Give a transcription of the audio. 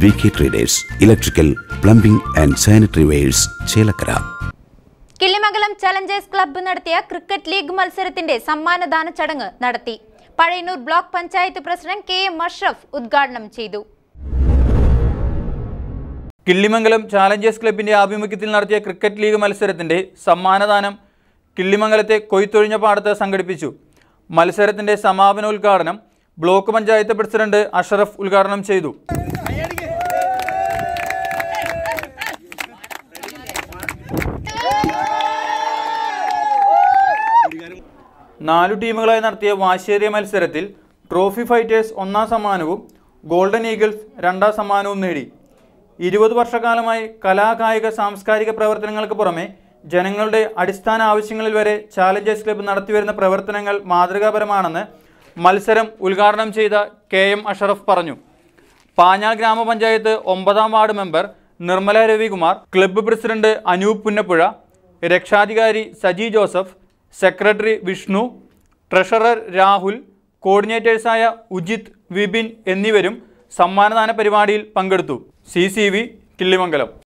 V K traders electrical plumbing and sanitary wares Chelakkara Killimangalam challengers club നടത്തിയ cricket league മത്സരത്തിന്റെ സമ്മാനദാന ചടങ്ങ് നടത്തി Pazhayannur block panchayat president K M Ashraf ഉദ്ഘാടനം ചെയ്തു കിള്ളിമംഗലം ചാലഞ്ചേഴ്സ് ക്ലബിന്റെ ആഭിമുഖ്യത്തിൽ നടത്തിയ ക്രിക്കറ്റ് ലീഗ് മത്സരത്തിന്റെ സമ്മാനദാനം കിള്ളിമംഗലത്തെ കൊയ്ത്തൊഴിഞ്ഞ പാടത്ത് സംഘടിപ്പിച്ചു മത്സരത്തിന്റെ സമാപന ഉദ്ഘാടനം ബ്ലോക്ക് പഞ്ചായത്ത് പ്രസിഡന്റ് അഷറഫ് ഉദ്ഘാടനം ചെയ്തു നാലു ടീമുകളായി നടത്തിയ വാശേരിയ മത്സരത്തിൽ ട്രോഫി ഫൈറ്റേഴ്സ് ഒന്നാം സമ്മാനവും ഗോൾഡൻ ഈഗിൾസ് രണ്ടാം സമ്മാനവും നേടി ഇരുപത് വർഷക്കാലമായി കലാകായിക സാംസ്കാരിക പ്രവർത്തനങ്ങൾക്ക് പുറമെ ജനങ്ങളുടെ അടിസ്ഥാന ആവശ്യങ്ങളിൽ വരെ ചാലഞ്ചേഴ്സ് ക്ലബ്ബ് നടത്തിവരുന്ന പ്രവർത്തനങ്ങൾ മാതൃകാപരമാണെന്ന് മത്സരം ഉദ്ഘാടനം ചെയ്ത കെ എം അഷറഫ് പറഞ്ഞു പാഞ്ഞാൽ ഗ്രാമപഞ്ചായത്ത് ഒമ്പതാം ward member Nirmala Ravikumar club president Anoop Punnappuzha രക്ഷാധികാരി സജി ജോസഫ് സെക്രട്ടറി വിഷ്ണു ട്രഷറർ രാഹുൽ കോർഡിനേറ്റേഴ്സായ ഉജിത് വിപിൻ എന്നിവരും സമ്മാനദാന പരിപാടിയിൽ പങ്കെടുത്തു സി കിള്ളിമംഗലം